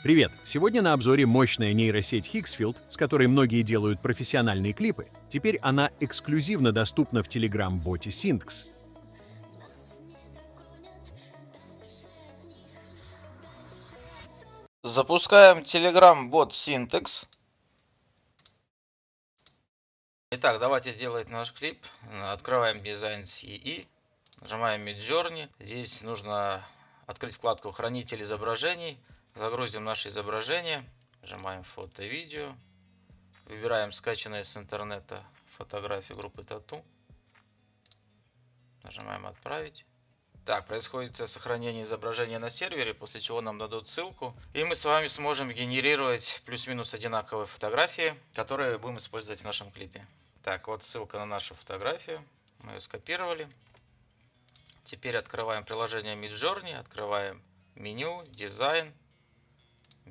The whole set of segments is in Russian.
Привет! Сегодня на обзоре мощная нейросеть Hixfield, с которой многие делают профессиональные клипы. Теперь она эксклюзивно доступна в Telegram-боте Syntax. Запускаем Telegram-бот Syntax. Итак, давайте делать наш клип. Открываем Design CE, нажимаем Midjourney. Здесь нужно открыть вкладку «Хранитель изображений», Загрузим наше изображение. Нажимаем фото и видео. Выбираем скачанное с интернета фотографии группы Тату. Нажимаем отправить. Так, происходит сохранение изображения на сервере, после чего нам дадут ссылку. И мы с вами сможем генерировать плюс-минус одинаковые фотографии, которые будем использовать в нашем клипе. Так, вот ссылка на нашу фотографию. Мы ее скопировали. Теперь открываем приложение Midjourney, открываем меню, дизайн,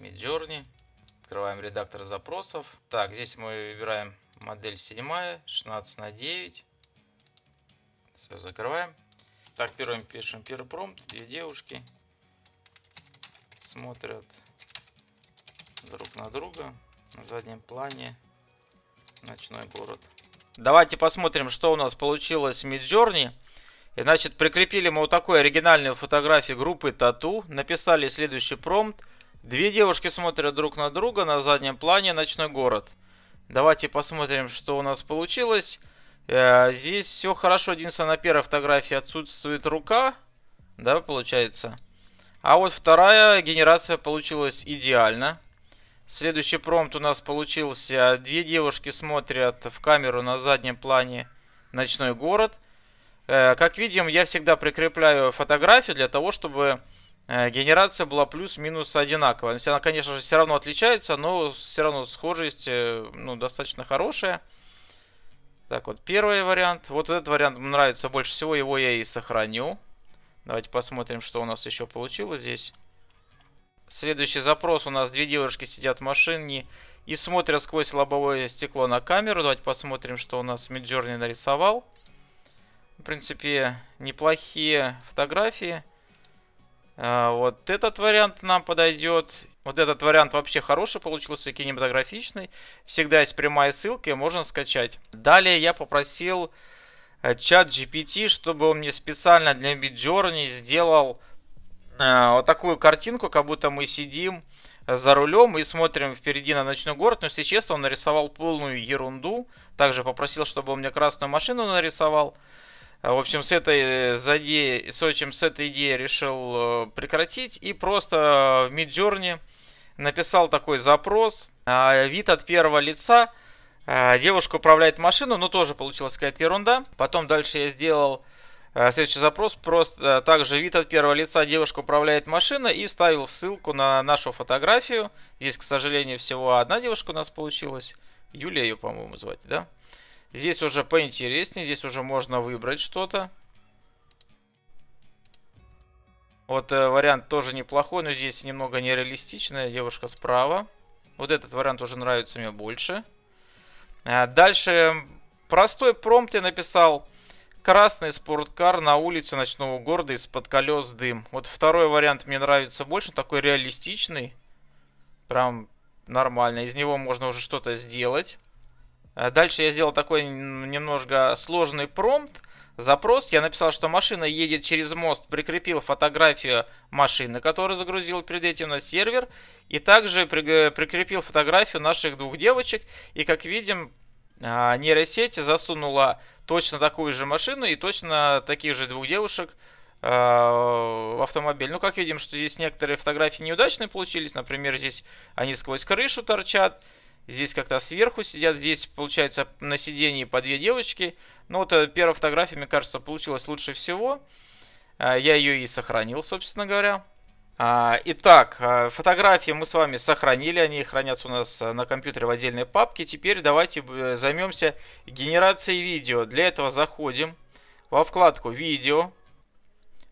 Midjourney. Открываем редактор запросов. Так, здесь мы выбираем модель 7, 16 на 9. Все, закрываем. Так, первым пишем первый промпт. Две девушки смотрят друг на друга. На заднем плане ночной город. Давайте посмотрим, что у нас получилось в Midjourney. И, значит, прикрепили мы вот такой оригинальную фотографию группы Тату. Написали следующий промпт. Две девушки смотрят друг на друга, на заднем плане ночной город. Давайте посмотрим, что у нас получилось. Э, здесь все хорошо, единственное, на первой фотографии отсутствует рука, да, получается. А вот вторая генерация получилась идеально. Следующий промпт у нас получился. Две девушки смотрят в камеру на заднем плане ночной город. Э, как видим, я всегда прикрепляю фотографию для того, чтобы Э, генерация была плюс-минус одинаковая. Она, конечно же, все равно отличается, но все равно схожесть э, ну, достаточно хорошая. Так, вот первый вариант. Вот этот вариант мне нравится больше всего, его я и сохраню. Давайте посмотрим, что у нас еще получилось здесь. Следующий запрос. У нас две девушки сидят в машине и смотрят сквозь лобовое стекло на камеру. Давайте посмотрим, что у нас Миджорни нарисовал. В принципе, неплохие фотографии. А, вот этот вариант нам подойдет. Вот этот вариант вообще хороший получился, кинематографичный. Всегда есть прямая ссылка, и можно скачать. Далее я попросил э, чат GPT, чтобы он мне специально для Midjourney сделал э, вот такую картинку, как будто мы сидим за рулем и смотрим впереди на ночной город. Но, если честно, он нарисовал полную ерунду. Также попросил, чтобы он мне красную машину нарисовал. А, в общем, с этой задеей, э, с общем, с этой идеей решил э, прекратить и просто э, в Midjourney написал такой запрос. А, вид от первого лица. А, девушка управляет машину, но тоже получилась какая-то ерунда. Потом дальше я сделал следующий запрос. Просто также вид от первого лица. Девушка управляет машина и вставил ссылку на нашу фотографию. Здесь, к сожалению, всего одна девушка у нас получилась. Юлия ее, по-моему, звать, да? Здесь уже поинтереснее, здесь уже можно выбрать что-то. Вот э, вариант тоже неплохой, но здесь немного нереалистичная девушка справа. Вот этот вариант уже нравится мне больше. А дальше простой промпт я написал. Красный спорткар на улице ночного города из-под колес дым. Вот второй вариант мне нравится больше, такой реалистичный. Прям нормально. Из него можно уже что-то сделать. Э, дальше я сделал такой немножко сложный промпт, запрос. Я написал, что машина едет через мост, прикрепил фотографию машины, которую загрузил перед этим на сервер. И также при, прикрепил фотографию наших двух девочек. И как видим, э, нейросеть засунула точно такую же машину и точно таких же двух девушек э, в автомобиль. Ну, как видим, что здесь некоторые фотографии неудачные получились. Например, здесь они сквозь крышу торчат здесь как-то сверху сидят, здесь, получается, на сидении по две девочки. Ну, вот э, первая фотография, мне кажется, получилась лучше всего. А, я ее и сохранил, собственно говоря. А, итак, а, фотографии мы с вами сохранили, они хранятся у нас э, на компьютере в отдельной папке. Теперь давайте э, займемся генерацией видео. Для этого заходим во вкладку «Видео»,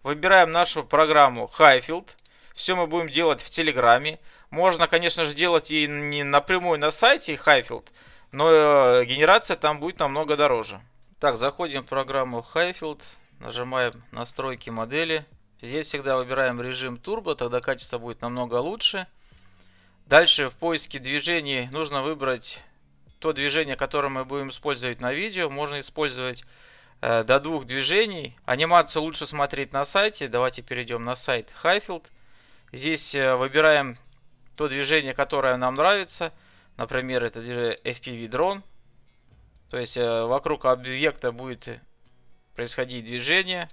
выбираем нашу программу «Highfield». Все мы будем делать в Телеграме. Можно, конечно же, делать и не напрямую на сайте Highfield, но э, генерация там будет намного дороже. Так, заходим в программу Highfield, нажимаем настройки модели. Здесь всегда выбираем режим турбо, тогда качество будет намного лучше. Дальше в поиске движений нужно выбрать то движение, которое мы будем использовать на видео. Можно использовать э, до двух движений. Анимацию лучше смотреть на сайте. Давайте перейдем на сайт Highfield. Здесь э, выбираем то движение, которое нам нравится. Например, это FPV-дрон. То есть э, вокруг объекта будет происходить движение.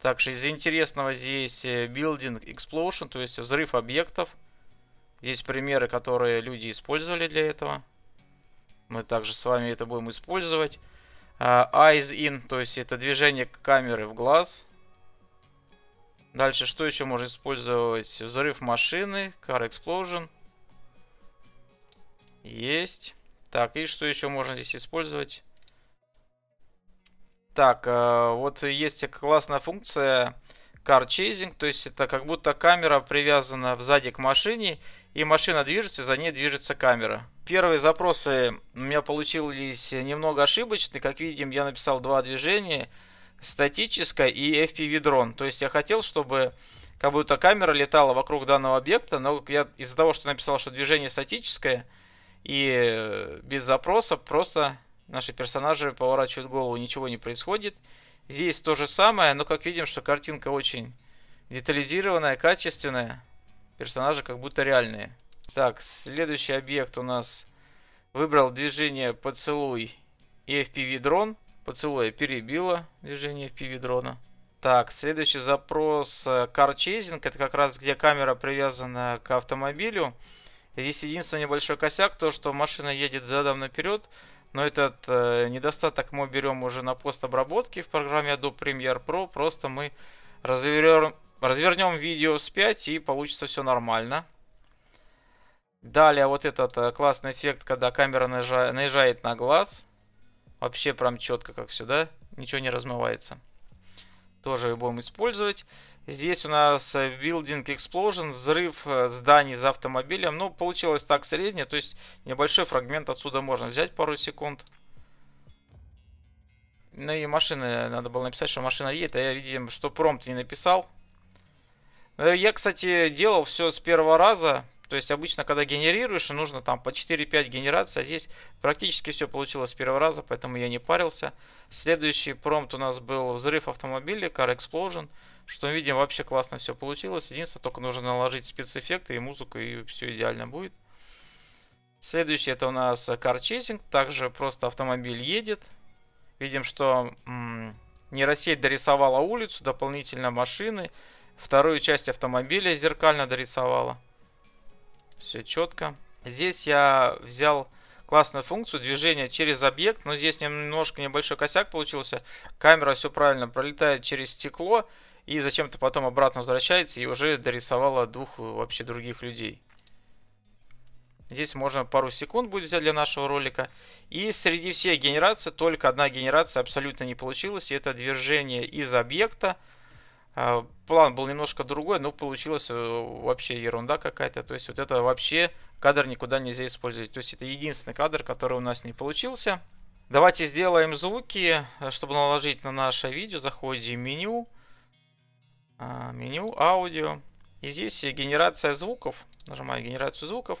Также из интересного здесь э, Building Explosion, то есть взрыв объектов. Здесь примеры, которые люди использовали для этого. Мы также с вами это будем использовать. А, eyes in, то есть это движение камеры в глаз. Дальше, что еще можно использовать? Взрыв машины, Car Explosion. Есть. Так, и что еще можно здесь использовать? Так, э, вот есть классная функция Car Chasing, то есть это как будто камера привязана сзади к машине, и машина движется, за ней движется камера. Первые запросы у меня получились немного ошибочные. Как видим, я написал два движения – статическая и FPV дрон. То есть я хотел, чтобы как будто камера летала вокруг данного объекта, но я из-за того, что написал, что движение статическое, и э, без запроса просто наши персонажи поворачивают голову, ничего не происходит. Здесь то же самое, но как видим, что картинка очень детализированная, качественная. Персонажи как будто реальные. Так, следующий объект у нас выбрал движение поцелуй и FPV дрон поцелуя перебила движение в пиве дрона. Так, следующий запрос э, карчезинг, это как раз где камера привязана к автомобилю. Здесь единственный небольшой косяк, то что машина едет задом наперед, но этот э, недостаток мы берем уже на пост обработки в программе Adobe Premiere Pro, просто мы развернем, развернем видео вспять и получится все нормально. Далее вот этот э, классный эффект, когда камера наезжает на глаз. Вообще прям четко как сюда. Ничего не размывается. Тоже будем использовать. Здесь у нас э, Building Explosion, взрыв э, зданий за автомобилем. Ну, получилось так средне, то есть небольшой фрагмент отсюда можно взять пару секунд. Ну и машины, э, надо было написать, что машина едет, а я, видим, что промпт не написал. Я, кстати, делал все с первого раза. То есть обычно, когда генерируешь, нужно там по 4-5 генераций, а здесь практически все получилось с первого раза, поэтому я не парился. Следующий промпт у нас был взрыв автомобиля, Car Explosion. Что видим, вообще классно все получилось. Единственное, только нужно наложить спецэффекты и музыку, и все идеально будет. Следующий это у нас Car Chasing. Также просто автомобиль едет. Видим, что нейросеть дорисовала улицу, дополнительно машины. Вторую часть автомобиля зеркально дорисовала. Все четко. Здесь я взял классную функцию движения через объект, но здесь немножко небольшой косяк получился. Камера все правильно пролетает через стекло и зачем-то потом обратно возвращается и уже дорисовала двух э, вообще других людей. Здесь можно пару секунд будет взять для нашего ролика. И среди всех генераций только одна генерация абсолютно не получилась. И это движение из объекта а, план был немножко другой, но получилась э, вообще ерунда какая-то. То есть вот это вообще кадр никуда нельзя использовать. То есть это единственный кадр, который у нас не получился. Давайте сделаем звуки, э, чтобы наложить на наше видео. Заходим в меню, а, меню, аудио. И здесь генерация звуков. Нажимаю генерацию звуков.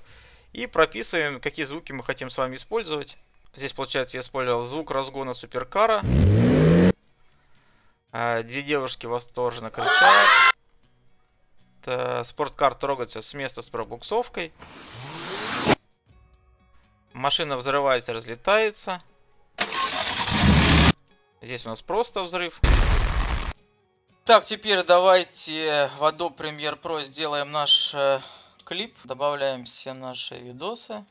И прописываем, какие звуки мы хотим с вами использовать. Здесь, получается, я использовал звук разгона суперкара. А, две девушки восторженно кричат. Спорткар трогается с места с пробуксовкой. Машина взрывается, разлетается. Здесь у нас просто взрыв. Так, теперь давайте в Adobe Premiere Pro сделаем наш э, клип. Добавляем все наши видосы.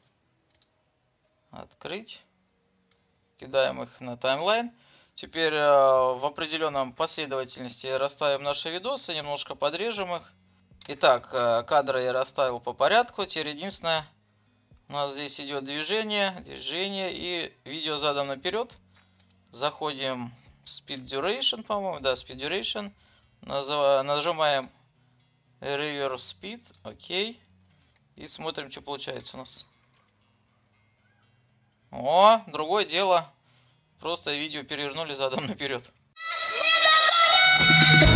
Открыть. Кидаем их на таймлайн. Теперь э, в определенном последовательности расставим наши видосы, немножко подрежем их. Итак, э, кадры я расставил по порядку. Теперь единственное, у нас здесь идет движение, движение и видео задом наперед. Заходим в Speed Duration, по-моему, да, Speed Duration. Назыв... Нажимаем River Speed, окей. И смотрим, что получается у нас. О, другое дело. Просто видео перевернули задом наперед. Не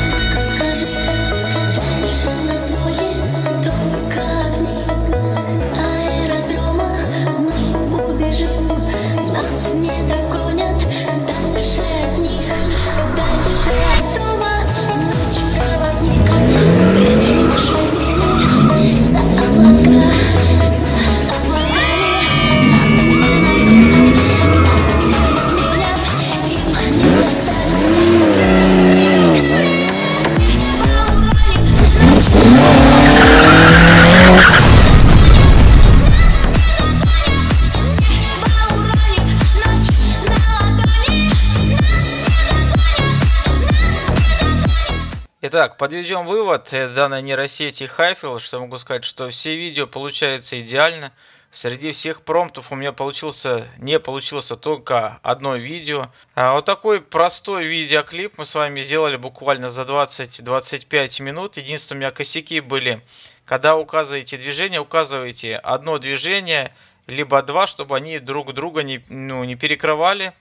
Так, подведем вывод данной нейросети Хайфил, что могу сказать, что все видео получается идеально. Среди всех промптов у меня получился, не получилось только одно видео. А вот такой простой видеоклип мы с вами сделали буквально за 20-25 минут. Единственное, у меня косяки были, когда указываете движение, указываете одно движение, либо два, чтобы они друг друга не, ну, не перекрывали.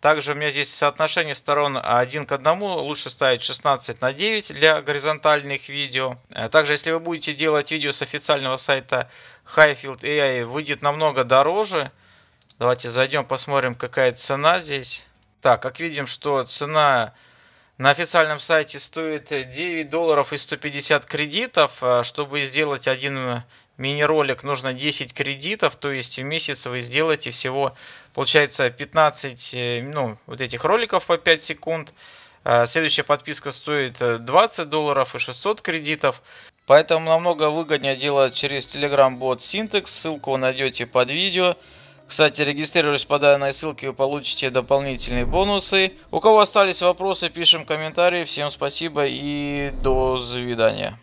Также у меня здесь соотношение сторон 1 к 1, лучше ставить 16 на 9 для горизонтальных видео. Э, также, если вы будете делать видео с официального сайта Highfield AI, выйдет намного дороже. Давайте зайдем, посмотрим, какая цена здесь. Так, как видим, что цена на официальном сайте стоит 9 долларов и 150 кредитов. Э, чтобы сделать один мини-ролик нужно 10 кредитов, то есть в месяц вы сделаете всего, получается, 15, э, ну, вот этих роликов по 5 секунд. А следующая подписка стоит 20 э, долларов и 600 кредитов. Поэтому намного выгоднее делать через Telegram-бот Syntax. Ссылку вы найдете под видео. Кстати, регистрируясь по данной ссылке, вы получите дополнительные бонусы. У кого остались вопросы, пишем комментарии. Всем спасибо и до свидания.